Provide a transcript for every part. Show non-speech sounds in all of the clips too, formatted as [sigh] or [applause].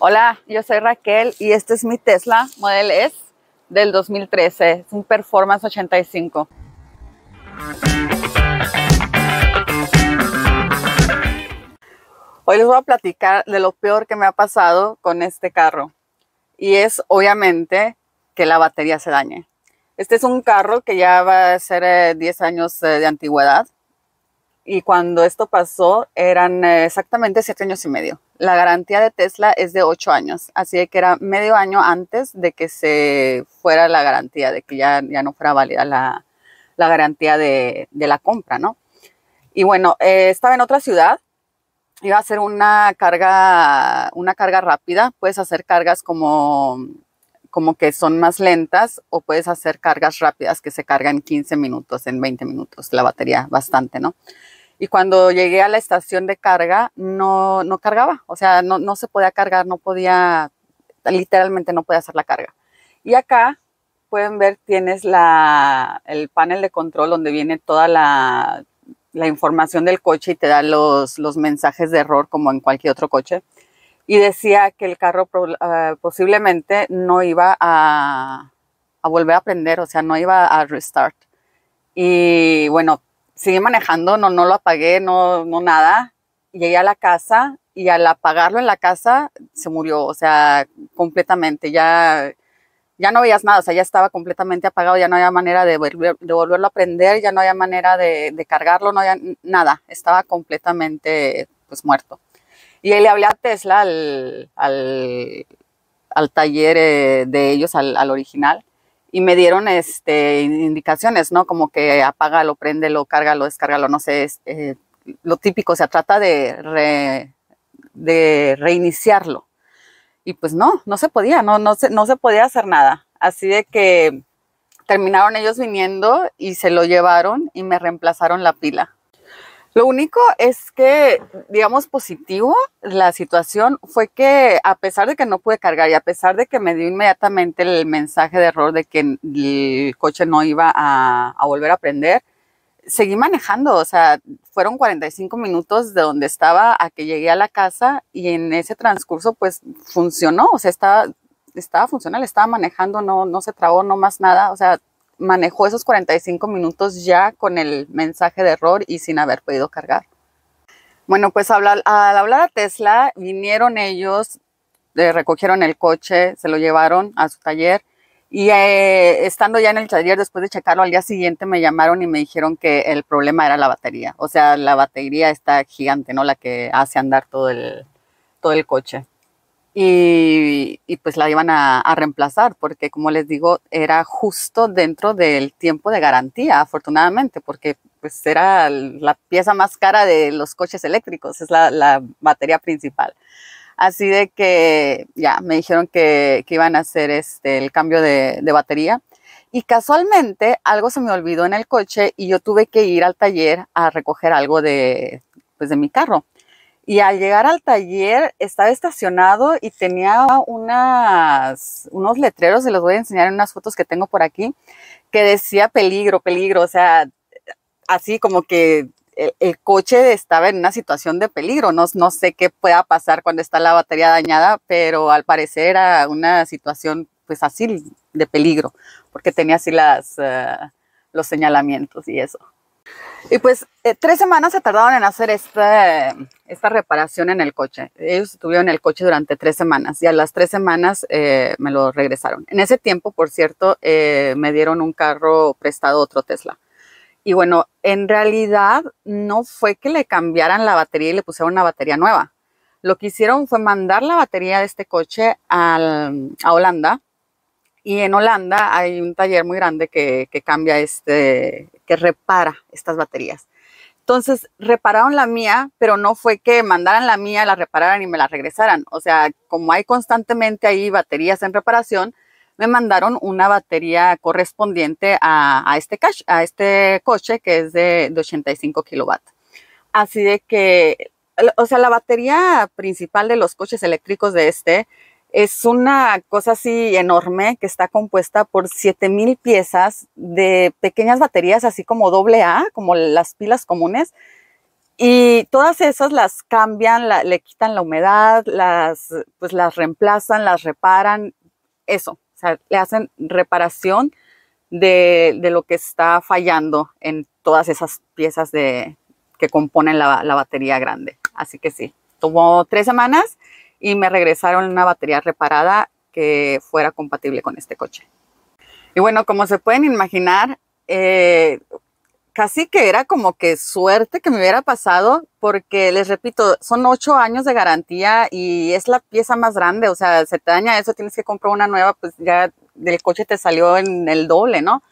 Hola, yo soy Raquel y este es mi Tesla Model S del 2013. Es un Performance 85. Hoy les voy a platicar de lo peor que me ha pasado con este carro. Y es obviamente que la batería se dañe. Este es un carro que ya va a ser 10 eh, años eh, de antigüedad y cuando esto pasó eran eh, exactamente siete años y medio. La garantía de Tesla es de ocho años, así que era medio año antes de que se fuera la garantía, de que ya, ya no fuera válida la, garantía de, la compra, ¿no? Y bueno, eh, estaba en otra ciudad, iba a hacer una carga, una carga rápida, puedes hacer cargas como como que son más lentas o puedes hacer cargas rápidas que se cargan en 15 minutos, en 20 minutos, la batería bastante, ¿no? y cuando llegué a la estación de carga no, no cargaba, o sea, no, no, se podía cargar, no podía, literalmente no podía hacer la carga. Y acá pueden ver, tienes la, el panel de control donde viene toda la, la información del coche y te da los, los, mensajes de error como en cualquier otro coche. Y decía que el carro ah, posiblemente no iba a, a volver a prender, o sea, no iba a restart. Y bueno, seguí manejando, no, no lo apagué, no, no nada. Llegué a la casa y al apagarlo en la casa se murió, o sea, completamente, ya, ya no veías nada, o sea, ya estaba completamente apagado, ya no había manera de, volverlo a prender, ya no había manera de, cargarlo, no había nada, estaba completamente pues muerto. Y él le hablé a Tesla, al, al, al taller eh, de ellos, al original, y me dieron este, indicaciones, ¿no? Como que apágalo, préndelo, cárgalo, descárgalo, no sé, eh, lo típico, se trata de, de reiniciarlo. Y pues no, no se podía, no, no, se, no se podía hacer nada. Así de que terminaron ellos viniendo y se lo llevaron y me reemplazaron la pila. Lo único es que, digamos, positivo, la situación fue que a pesar de que no pude cargar y a pesar de que me dio inmediatamente el mensaje de error de que el coche no iba a, volver a prender, seguí manejando, o sea, fueron 45 minutos de donde estaba a que llegué a la casa y en ese transcurso pues funcionó, o sea, estaba, estaba funcional, estaba manejando, no, no se trabó, no más nada, o sea, manejó esos 45 minutos ya con el mensaje de error y sin haber podido cargar. Bueno, pues al hablar a Tesla, vinieron ellos, le recogieron el coche, se lo llevaron a su taller y eh, estando ya en el taller, después de checarlo al día siguiente, me llamaron y me dijeron que el problema era la batería. O sea, la batería está gigante, ¿no? La que hace andar todo todo el coche y, pues la iban a, reemplazar porque, como les digo, era justo dentro del tiempo de garantía, afortunadamente, porque pues era la pieza más cara de los coches eléctricos, es la, batería principal. Así de que ya me dijeron que, iban a hacer este, el cambio de, batería. Y casualmente algo se me olvidó en el coche y yo tuve que ir al taller a recoger algo de, pues, de mi carro. Y al llegar al taller estaba estacionado y tenía unas, unos letreros, se los voy a enseñar en unas fotos que tengo por aquí, que decía peligro, peligro, o sea, así como que el, coche estaba en una situación de peligro, no, no sé qué pueda pasar cuando está la batería dañada, pero al parecer era una situación pues así de peligro, porque tenía así las, eh, los señalamientos y eso. Y pues eh, tres semanas se tardaron en hacer esta, reparación en el coche. Ellos estuvieron en el coche durante tres semanas y a las tres semanas eh, me lo regresaron. En ese tiempo, por cierto, eh, me dieron un carro prestado otro Tesla. Y bueno, en realidad no fue que le cambiaran la batería y le pusieron una batería nueva. Lo que hicieron fue mandar la batería de este coche a Holanda y en Holanda hay un taller muy grande que, cambia este, que repara estas baterías. Entonces repararon la mía, pero no fue que mandaran la mía, la repararan y me la regresaran. O sea, como hay constantemente ahí baterías en reparación, me mandaron una batería correspondiente a, este, a este coche que es de, 85 kilovatios. Así de que, o sea, la batería principal de los coches eléctricos de este es una cosa así enorme que está compuesta por 7000 piezas de pequeñas baterías, así como doble A, como las pilas comunes. Y todas esas las cambian, le quitan la humedad, las, pues las reemplazan, las reparan, eso. le hacen reparación de, de lo que está fallando en todas esas piezas de, que componen la, la batería grande. Así que sí, tomó tres semanas y me regresaron una batería reparada que fuera compatible con este coche. Y bueno, como se pueden imaginar, eh, casi que era como que suerte que me hubiera pasado, porque les repito, son ocho años de garantía y es la pieza más grande, o sea, se te daña eso, tienes que comprar una nueva, pues ya del coche te salió en el doble, ¿no?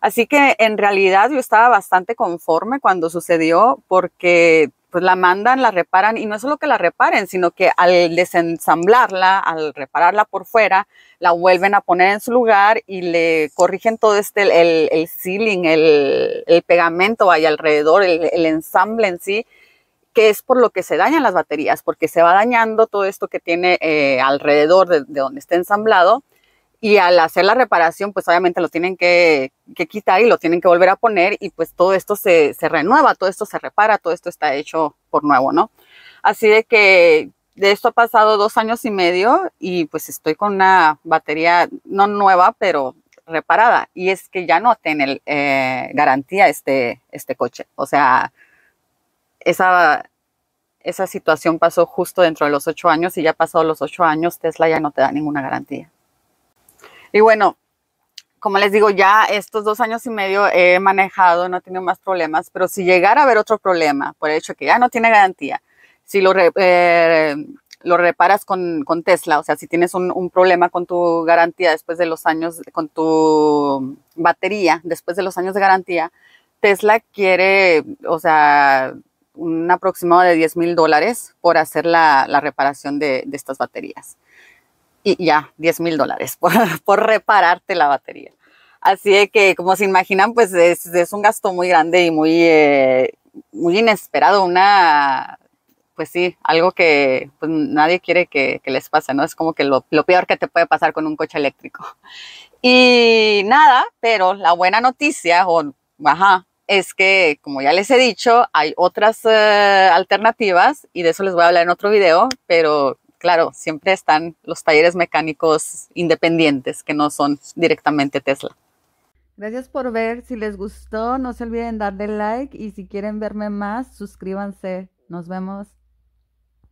Así que en realidad yo estaba bastante conforme cuando sucedió porque pues la mandan, la reparan y no es solo que la reparen, sino que al desensamblarla, al repararla por fuera, la vuelven a poner en su lugar y le corrigen todo este, el, el ceiling, el, el pegamento ahí alrededor, el, el ensamble en sí, que es por lo que se dañan las baterías, porque se va dañando todo esto que tiene eh, alrededor de donde está ensamblado y al hacer la reparación, pues obviamente lo tienen que, quitar y lo tienen que volver a poner y pues todo esto se, renueva, todo esto se repara, todo esto está hecho por nuevo, ¿no? Así de que de esto ha pasado dos años y medio y pues estoy con una batería no nueva, pero reparada y es que ya no tiene eh, garantía este, este coche. O sea, esa, esa situación pasó justo dentro de los ocho años y ya pasados los ocho años Tesla ya no te da ninguna garantía. Y bueno, como les digo, ya estos dos años y medio he manejado, no he tenido más problemas, pero si llegara a haber otro problema, por el hecho que ya no tiene garantía, si lo, eh, lo reparas con, con, Tesla, o sea, si tienes un, problema con tu garantía después de los años, con tu batería después de los años de garantía, Tesla quiere, o sea, un aproximado de 10 mil dólares por hacer la, la reparación de, de estas baterías y ya, 10 mil dólares [laughs] por, repararte la batería. Así que, como se imaginan, pues es, un gasto muy grande y muy, eh, muy inesperado, una, pues sí, algo que pues, nadie quiere que, les pase, ¿no? Es como que lo, peor que te puede pasar con un coche eléctrico. Y nada, pero la buena noticia, o ajá, es que, como ya les he dicho, hay otras eh, alternativas y de eso les voy a hablar en otro video, pero claro, siempre están los talleres mecánicos independientes que no son directamente Tesla. Gracias por ver. Si les gustó, no se olviden darle like y si quieren verme más, suscríbanse. Nos vemos.